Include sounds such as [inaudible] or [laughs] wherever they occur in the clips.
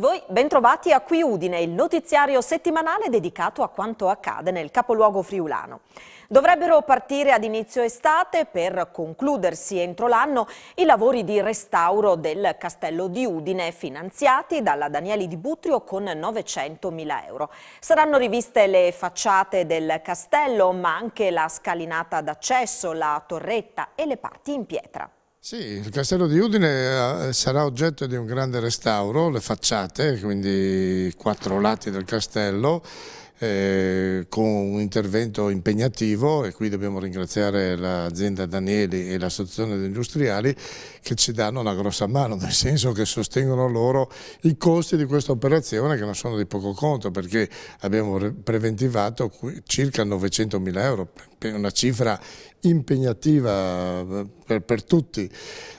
tutti voi, bentrovati a Qui Udine, il notiziario settimanale dedicato a quanto accade nel capoluogo friulano. Dovrebbero partire ad inizio estate per concludersi entro l'anno i lavori di restauro del castello di Udine finanziati dalla Danieli di Butrio con 900.000 euro. Saranno riviste le facciate del castello ma anche la scalinata d'accesso, la torretta e le parti in pietra. Sì, il castello di Udine eh, sarà oggetto di un grande restauro, le facciate, quindi i quattro lati del castello eh, con un intervento impegnativo e qui dobbiamo ringraziare l'azienda Danieli e l'associazione degli industriali che ci danno una grossa mano, nel senso che sostengono loro i costi di questa operazione che non sono di poco conto perché abbiamo preventivato circa 900 mila euro, una cifra impegnativa eh, per, per, tutti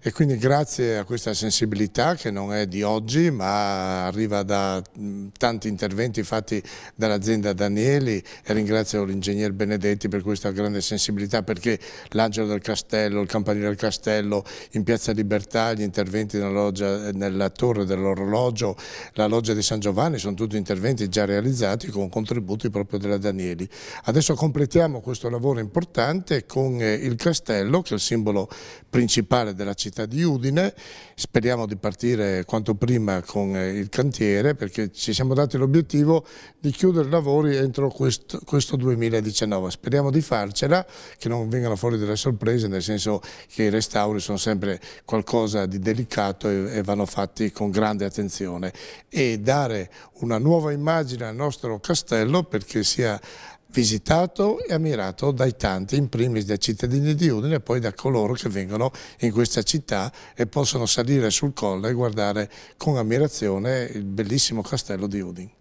e quindi grazie a questa sensibilità che non è di oggi ma arriva da mm, tanti interventi fatti dall'azienda Linda Danieli e ringrazio l'ingegner Benedetti per questa grande sensibilità perché l'Angelo del Castello, il Campanile del Castello, in Piazza Libertà, gli interventi nella, loggia, nella torre dell'orologio, la loggia di San Giovanni, sono tutti interventi già realizzati con contributi proprio della Danieli. Adesso completiamo questo lavoro importante con eh, il castello, che è il simbolo principale della città di Udine. Speriamo di partire quanto prima con eh, il cantiere perché ci siamo dati l'obiettivo di chiudere il lavoro lavori entro questo, questo 2019. Speriamo di farcela, che non vengano fuori delle sorprese, nel senso che i restauri sono sempre qualcosa di delicato e, e vanno fatti con grande attenzione e dare una nuova immagine al nostro castello perché sia visitato e ammirato dai tanti, in primis dai cittadini di Udine e poi da coloro che vengono in questa città e possono salire sul colle e guardare con ammirazione il bellissimo castello di Udine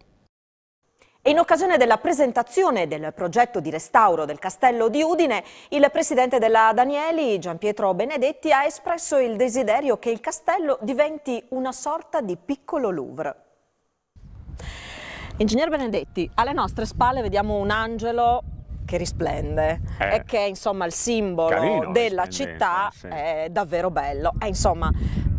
in occasione della presentazione del progetto di restauro del castello di Udine, il presidente della Danieli, Gianpietro Benedetti, ha espresso il desiderio che il castello diventi una sorta di piccolo Louvre. Ingegner Benedetti, alle nostre spalle vediamo un angelo che risplende eh, e che è insomma il simbolo della città, sì. è davvero bello. È insomma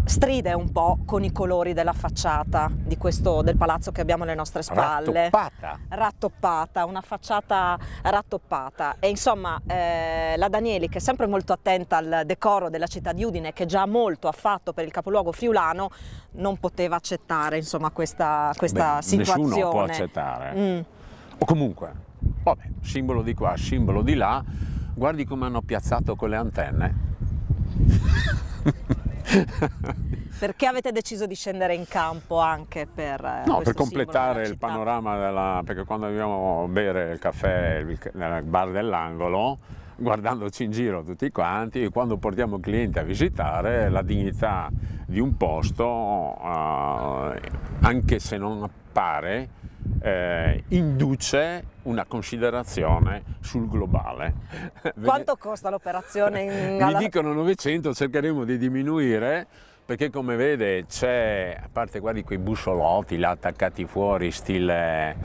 stride un po' con i colori della facciata questo, del palazzo che abbiamo alle nostre spalle. Rattoppata. Rattoppata, una facciata rattoppata. E insomma, eh, la Danieli, che è sempre molto attenta al decoro della città di Udine, che già molto ha fatto per il capoluogo friulano, non poteva accettare insomma, questa, questa Beh, situazione. Nessuno può accettare. Mm. O comunque, vabbè, simbolo di qua, simbolo di là, guardi come hanno piazzato con le antenne. [laughs] Perché avete deciso di scendere in campo anche per... Eh, no, per completare il panorama, della, perché quando andiamo a bere il caffè nel bar dell'angolo, guardandoci in giro tutti quanti quando portiamo il cliente a visitare la dignità di un posto, eh, anche se non appare, eh, induce una considerazione sul globale. Quanto costa l'operazione? In... [laughs] Mi dicono 900, cercheremo di diminuire perché come vede c'è, a parte guardi quei bussolotti là attaccati fuori, stile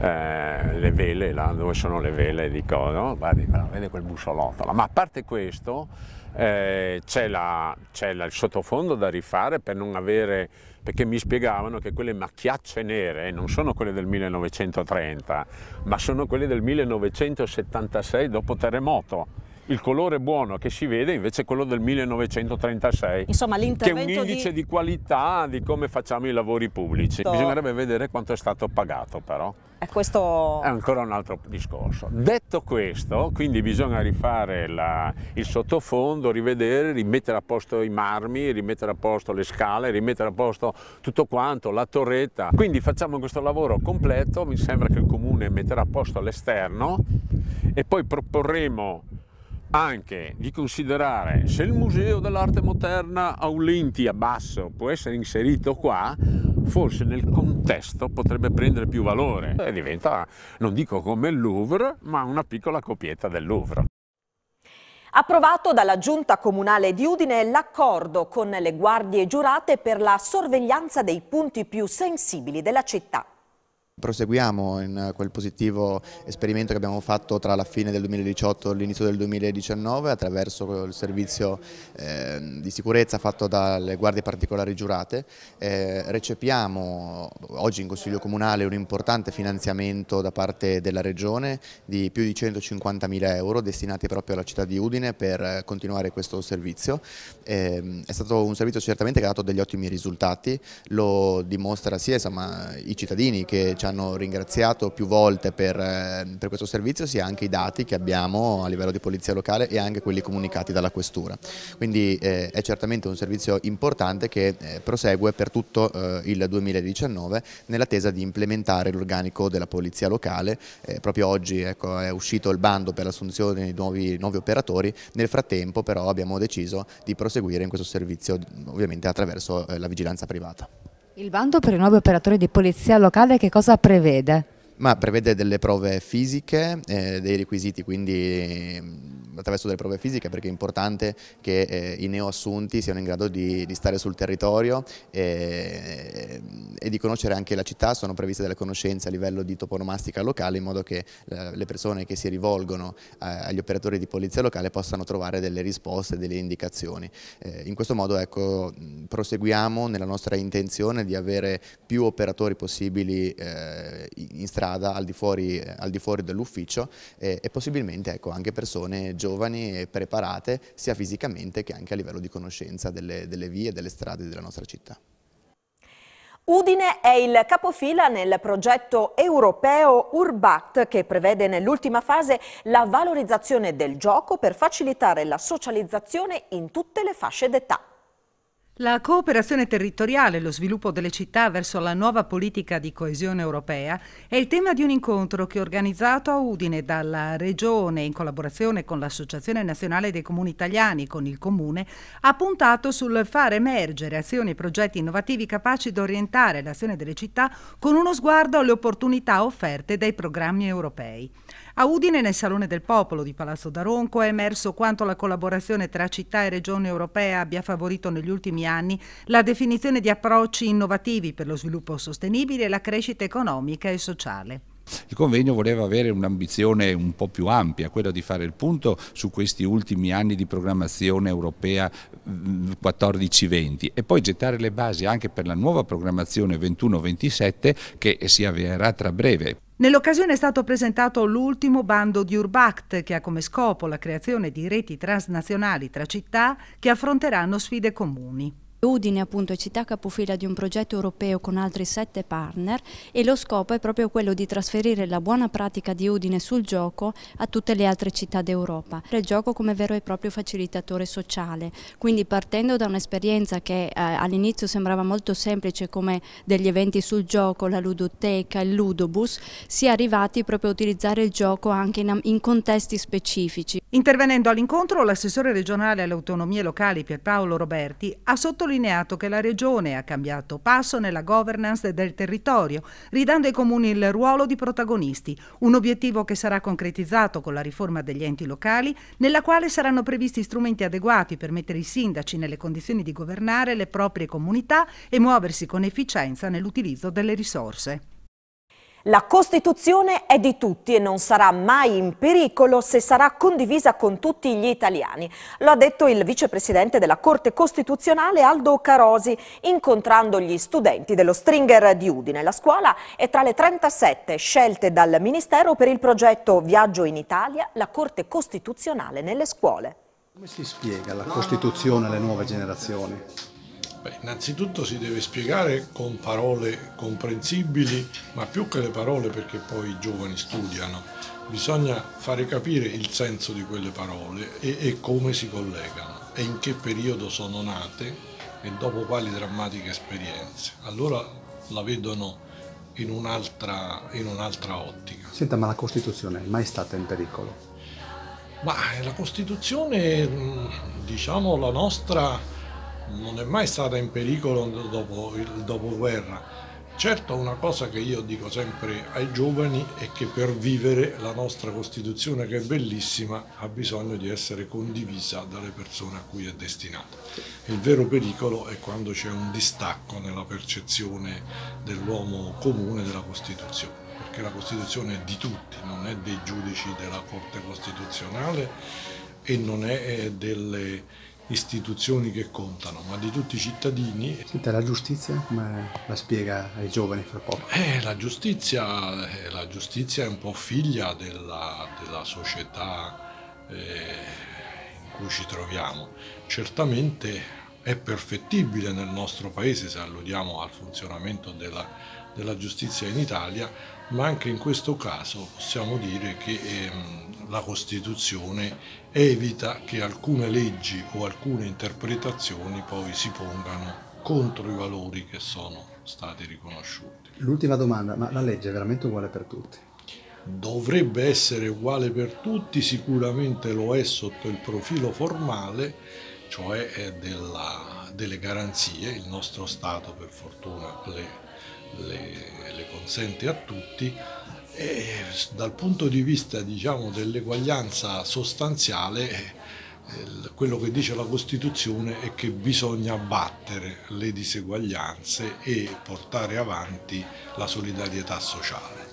eh, le vele, là dove sono le vele, dico, no? Guardi, guarda, vede quel bussolotto là. ma a parte questo eh, c'è il sottofondo da rifare per non avere perché mi spiegavano che quelle macchiacce nere non sono quelle del 1930, ma sono quelle del 1976 dopo terremoto il colore buono che si vede invece è quello del 1936, Insomma, che è un indice di... di... qualità di come facciamo i lavori pubblici. Certo. Bisognerebbe vedere quanto è stato pagato però. E eh, questo... È ancora un altro discorso. Detto questo, quindi bisogna rifare la, il sottofondo, rivedere, rimettere a posto i marmi, rimettere a posto le scale, rimettere a posto tutto quanto, la torretta. Quindi facciamo questo lavoro completo, mi sembra che il comune metterà a posto l'esterno e poi proporremo anche di considerare se il Museo dell'Arte Moderna Aulinti a Basso può essere inserito qua, forse nel contesto potrebbe prendere più valore e diventa, non dico come il Louvre, ma una piccola copietta del Louvre. Approvato dalla Giunta Comunale di Udine l'accordo con le guardie giurate per la sorveglianza dei punti più sensibili della città proseguiamo in eh, quel positivo esperimento che abbiamo fatto tra la fine del 2018 e l'inizio del 2019 attraverso il servizio ehm, di sicurezza fatto dalle guardie particolari giurate. Eh, recepiamo oggi in Consiglio Comunale un importante finanziamento da parte della Regione di più di 150 mila euro destinati proprio alla città di Udine per eh, continuare questo servizio. Ehm, è stato un servizio certamente che ha dato degli ottimi risultati, lo dimostra sia insomma, i cittadini che ci hanno hanno ringraziato più volte per, eh, per, questo servizio sia anche i dati che abbiamo a livello di polizia locale e anche quelli comunicati dalla questura. Quindi eh, è certamente un servizio importante che eh, prosegue per tutto eh, il 2019 nell'attesa di implementare l'organico della polizia locale. Eh, proprio oggi ecco, è uscito il bando per l'assunzione di nuovi, nuovi operatori, nel frattempo però abbiamo deciso di proseguire in questo servizio ovviamente attraverso la vigilanza privata. Il bando per i nuovi operatori di polizia locale che cosa prevede? Ma prevede delle prove fisiche, eh, dei requisiti quindi attraverso delle prove fisiche perché è importante che eh, i neoassunti siano in grado di, di stare sul territorio e, e, di conoscere anche la città, sono previste delle conoscenze a livello di toponomastica locale in modo che eh, le persone che si rivolgono a, eh, agli operatori di polizia locale possano trovare delle risposte, delle indicazioni. Eh, in questo modo ecco, proseguiamo nella nostra intenzione di avere più operatori possibili eh, in strada al di fuori, fuori dell'ufficio e, possibilmente ecco, anche persone già giovani e preparate sia fisicamente che anche a livello di conoscenza delle, delle vie e delle strade della nostra città. Udine è il capofila nel progetto europeo Urbact che prevede nell'ultima fase la valorizzazione del gioco per facilitare la socializzazione in tutte le fasce d'età. La cooperazione territoriale e lo sviluppo delle città verso la nuova politica di coesione europea è il tema di un incontro che organizzato a Udine dalla Regione in collaborazione con l'Associazione Nazionale dei Comuni Italiani, con il Comune, ha puntato sul far emergere azioni e progetti innovativi capaci di orientare l'azione delle città con uno sguardo alle opportunità offerte dai programmi europei. A Udine, nel Salone del Popolo di Palazzo Daronco, è emerso quanto la collaborazione tra città e regione europea abbia favorito negli ultimi anni la definizione di approcci innovativi per lo sviluppo sostenibile e la crescita economica e sociale. Il convegno voleva avere un'ambizione un po' più ampia, quella di fare il punto su questi ultimi anni di programmazione europea 14-20 mm, e poi gettare le basi anche per la nuova programmazione 21-27 che si avvierà tra breve. Nell'occasione è stato presentato l'ultimo bando di Urbact che ha come scopo la creazione di reti transnazionali tra città che affronteranno sfide comuni. Udine appunto è città capofila di un progetto europeo con altri sette partner e lo scopo è proprio quello di trasferire la buona pratica di Udine sul gioco a tutte le altre città d'Europa. Il gioco come vero e proprio facilitatore sociale, quindi partendo da un'esperienza che eh, all'inizio sembrava molto semplice come degli eventi sul gioco, la ludoteca, il ludobus, si è arrivati proprio a utilizzare il gioco anche in, in contesti specifici. Intervenendo all'incontro l'assessore regionale alle autonomie locali Pierpaolo Roberti ha sottolineato sottolineato che la Regione ha cambiato passo nella governance del territorio, ridando ai comuni il ruolo di protagonisti, un obiettivo che sarà concretizzato con la riforma degli enti locali, nella quale saranno previsti strumenti adeguati per mettere i sindaci nelle condizioni di governare le proprie comunità e muoversi con efficienza nell'utilizzo delle risorse. La Costituzione è di tutti e non sarà mai in pericolo se sarà condivisa con tutti gli italiani. Lo ha detto il vicepresidente della Corte Costituzionale Aldo Carosi incontrando gli studenti dello Stringer di Udine. La scuola è tra le 37 scelte dal Ministero per il progetto Viaggio in Italia, la Corte Costituzionale nelle scuole. Come si spiega la Costituzione alle nuove generazioni? Beh, innanzitutto si deve spiegare con parole comprensibili, ma più che le parole perché poi i giovani studiano, bisogna fare capire il senso di quelle parole e, e come si collegano e in che periodo sono nate e dopo quali drammatiche esperienze. Allora la vedono in un'altra, in un'altra ottica. Senta, ma la Costituzione è mai stata in pericolo? Ma eh, la Costituzione, diciamo, la nostra non è mai stata in pericolo dopo il dopoguerra. Certo una cosa che io dico sempre ai giovani è che per vivere la nostra Costituzione, che è bellissima, ha bisogno di essere condivisa dalle persone a cui è destinata. Il vero pericolo è quando c'è un distacco nella percezione dell'uomo comune della Costituzione perché la Costituzione è di tutti, non è dei giudici della Corte Costituzionale e non è eh, delle istituzioni che contano, ma di tutti i cittadini. Senta, la giustizia come la spiega ai giovani fra poco? Eh, la, giustizia, eh, la giustizia è un po' figlia della, della società eh, in cui ci troviamo. Certamente è perfettibile nel nostro paese se alludiamo al funzionamento della, della giustizia in Italia, ma anche in questo caso possiamo dire che ehm, la Costituzione evita che alcune leggi o alcune interpretazioni poi si pongano contro i valori che sono stati riconosciuti. L'ultima domanda, ma la legge è veramente uguale per tutti? Dovrebbe essere uguale per tutti, sicuramente lo è sotto il profilo formale, cioè eh, della, delle garanzie, il nostro Stato per fortuna le, le, le consente a tutti, e dal punto di vista diciamo, dell'eguaglianza sostanziale eh, quello che dice la Costituzione è che bisogna abbattere le diseguaglianze e portare avanti la solidarietà sociale.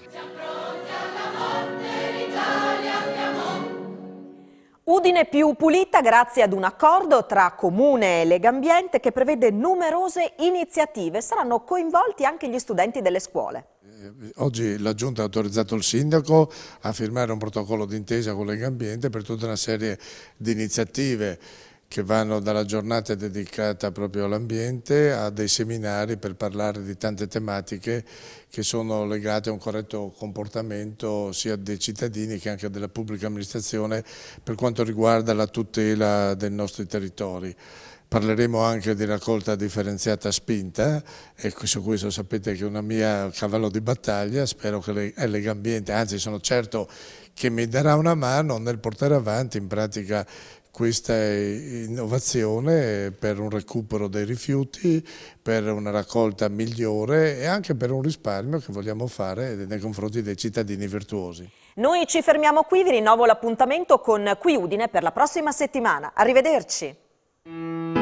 Udine più pulita grazie ad un accordo tra Comune e Legambiente che prevede numerose iniziative. Saranno coinvolti anche gli studenti delle scuole. Eh, oggi la Giunta ha autorizzato il Sindaco a firmare un protocollo d'intesa con Legambiente per tutta una serie di iniziative che vanno dalla giornata dedicata proprio all'ambiente a dei seminari per parlare di tante tematiche che sono legate a un corretto comportamento sia dei cittadini che anche della pubblica amministrazione per quanto riguarda la tutela dei nostri territori. Parleremo anche di raccolta differenziata spinta e su questo sapete che è una mia cavallo di battaglia, spero che è eh, Legambiente, anzi sono certo che mi darà una mano nel portare avanti in pratica questa innovazione per un recupero dei rifiuti, per una raccolta migliore e anche per un risparmio che vogliamo fare nei confronti dei cittadini virtuosi. Noi ci fermiamo qui, vi rinnovo l'appuntamento con Qui Udine per la prossima settimana. Arrivederci.